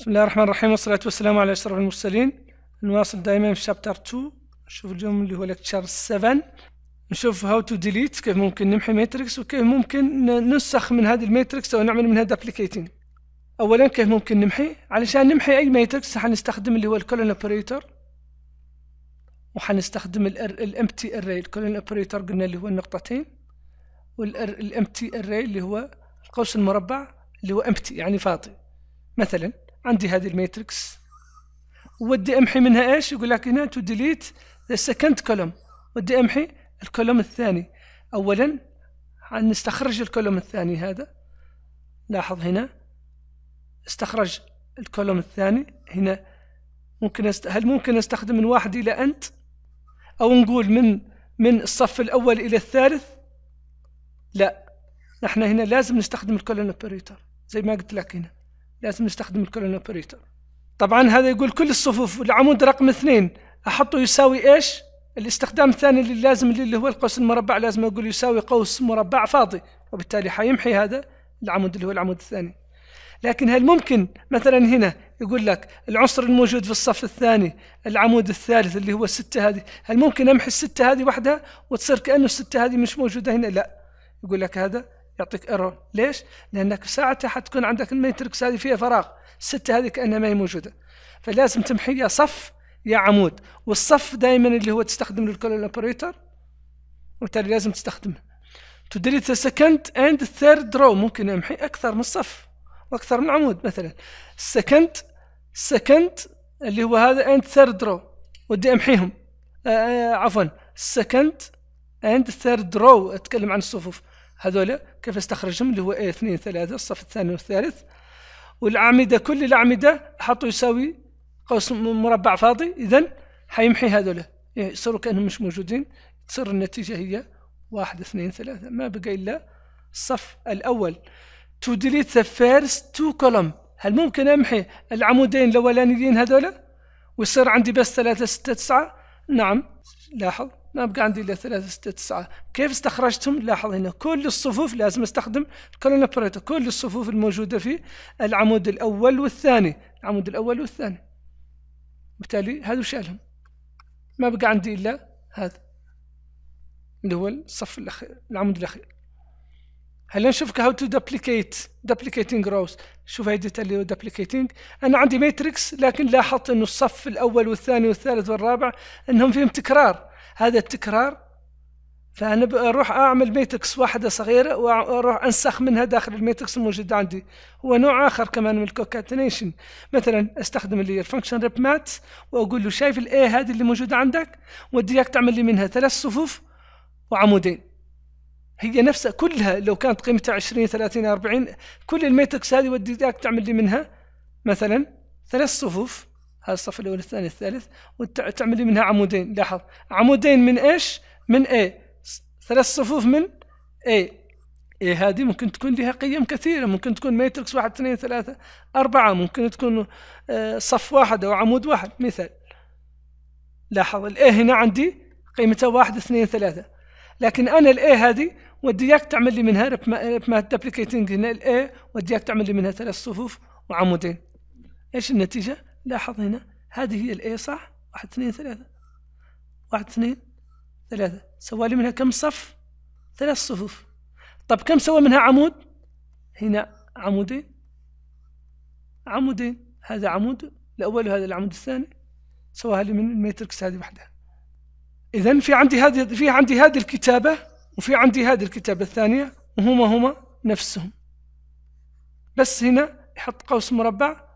بسم الله الرحمن الرحيم والصلاة والسلام على أشرف المرسلين نواصل دائما في شابتر 2 نشوف اليوم اللي هو لكتشر 7 نشوف هاو تو ديليت كيف ممكن نمحي ماتريكس وكيف ممكن ننسخ من هذه الماتريكس أو نعمل من هذا أولا كيف ممكن نمحي علشان نمحي أي ماتريكس حنستخدم اللي هو الكولون اوبريتور وحنستخدم الامتي اري الكولون اوبريتور قلنا اللي هو النقطتين والامتي اري اللي هو القوس المربع اللي هو امتي يعني فاضي مثلا عندي هذه الماتريكس ودي امحي منها ايش يقول لك هنا تو ديليت ذا سكند كولوم ودي امحي الكولوم الثاني اولا نستخرج الكولوم الثاني هذا لاحظ هنا استخرج الكولوم الثاني هنا ممكن أست... هل ممكن استخدم من واحد الى انت او نقول من من الصف الاول الى الثالث لا نحن هنا لازم نستخدم الكولوم اوبريتور زي ما قلت لك هنا لازم نستخدم الكولون اوبريتور طبعا هذا يقول كل الصفوف العمود رقم اثنين احطه يساوي ايش الاستخدام الثاني اللي لازم اللي هو القوس المربع لازم اقول يساوي قوس مربع فاضي وبالتالي حيمحي هذا العمود اللي هو العمود الثاني لكن هل ممكن مثلا هنا يقول لك العنصر الموجود في الصف الثاني العمود الثالث اللي هو الستة هذه هل ممكن أمحي الستة هذه وحدها وتصير كأنه الستة هذه مش موجودة هنا لا يقول لك هذا يعطيك ايرور ليش؟ لانك ساعتها حتكون عندك الميتريكس هذه فيها فراغ ستة هذه كانها ما هي موجوده فلازم تمحي يا صف يا عمود والصف دائما اللي هو تستخدم للكولون اوبريتور وبالتالي لازم تستخدمه تو ديليت ذا سكند اند ثيرد رو ممكن امحي اكثر من صف واكثر من عمود مثلا سكند سكند اللي هو هذا اند ثيرد رو ودي امحيهم آه, آه، عفوا سكند اند ثيرد رو اتكلم عن الصفوف هذول كيف استخرجهم اللي هو ايه اثنين ثلاثة الصف الثاني والثالث والأعمدة كل الأعمدة حطوا يساوي قوس مربع فاضي إذا حيمحي هذول يعني يصيروا كأنهم مش موجودين تصير النتيجة هي واحد اثنين ثلاثة ما بقى إلا الصف الأول to delete the first two column هل ممكن أمحي العمودين الأولانيين هذولا ويصير عندي بس ثلاثة ستة تسعة نعم لاحظ ما نعم، بقى عندي الا ثلاثة ستة تسعة كيف استخرجتهم لاحظ هنا كل الصفوف لازم استخدم الكولون بريتو كل الصفوف الموجودة في العمود الاول والثاني العمود الاول والثاني بالتالي هذو شالهم ما بقى عندي الا هذا اللي هو الصف الاخير العمود الاخير هلا نشوف هاو تو دوبليكيت دوبليكيتنج روز شوف هيدي اللي دوبليكيتنج انا عندي ماتريكس لكن لاحظت انه الصف الاول والثاني والثالث والرابع انهم فيهم تكرار هذا التكرار فأنا بروح أعمل ميتكس واحدة صغيرة وأروح أنسخ منها داخل الميتكس الموجودة عندي هو نوع آخر كمان من الكونكاتينيشن مثلا أستخدم اللي الفانكشن ريب مات وأقول له شايف الإيه هذه اللي موجودة عندك وديك تعمل لي منها ثلاث صفوف وعمودين هي نفسها كلها لو كانت قيمتها 20 30 40 كل الميتكس هذه وديك تعمل لي منها مثلا ثلاث صفوف هذا الصف الاول الثاني الثالث وتعملي منها عمودين لاحظ عمودين من ايش من اي ثلاث صفوف من اي اي هذه ممكن تكون لها قيم كثيره ممكن تكون ماتريكس واحد اثنين ثلاثه اربعه ممكن تكون آه، صف واحد او عمود واحد مثال لاحظ الاي هنا عندي قيمتها واحد اثنين ثلاثه لكن انا الاي هذه ودياك تعمل لي منها ريب دبليكيتنج هنا الاي ودياك تعمل لي منها ثلاث صفوف وعمودين ايش النتيجه لاحظ هنا هذه هي الاي صح واحد اثنين ثلاثة واحد اثنين ثلاثة سوى لي منها كم صف ثلاث صفوف طب كم سوى منها عمود هنا عمودين عمودين هذا عمود الأول وهذا العمود الثاني سواها لي من الميتركس هذه وحدها إذا في عندي هذه في عندي هذه الكتابة وفي عندي هذه الكتابة الثانية وهما هما نفسهم بس هنا يحط قوس مربع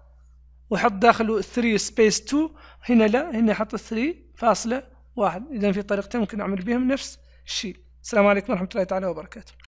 وحط داخله 3 سبيس 2 هنا لا هنا حط 3 فاصلة واحد إذا في طريقتين ممكن اعمل بهم نفس الشيء السلام عليكم ورحمة الله تعالى وبركاته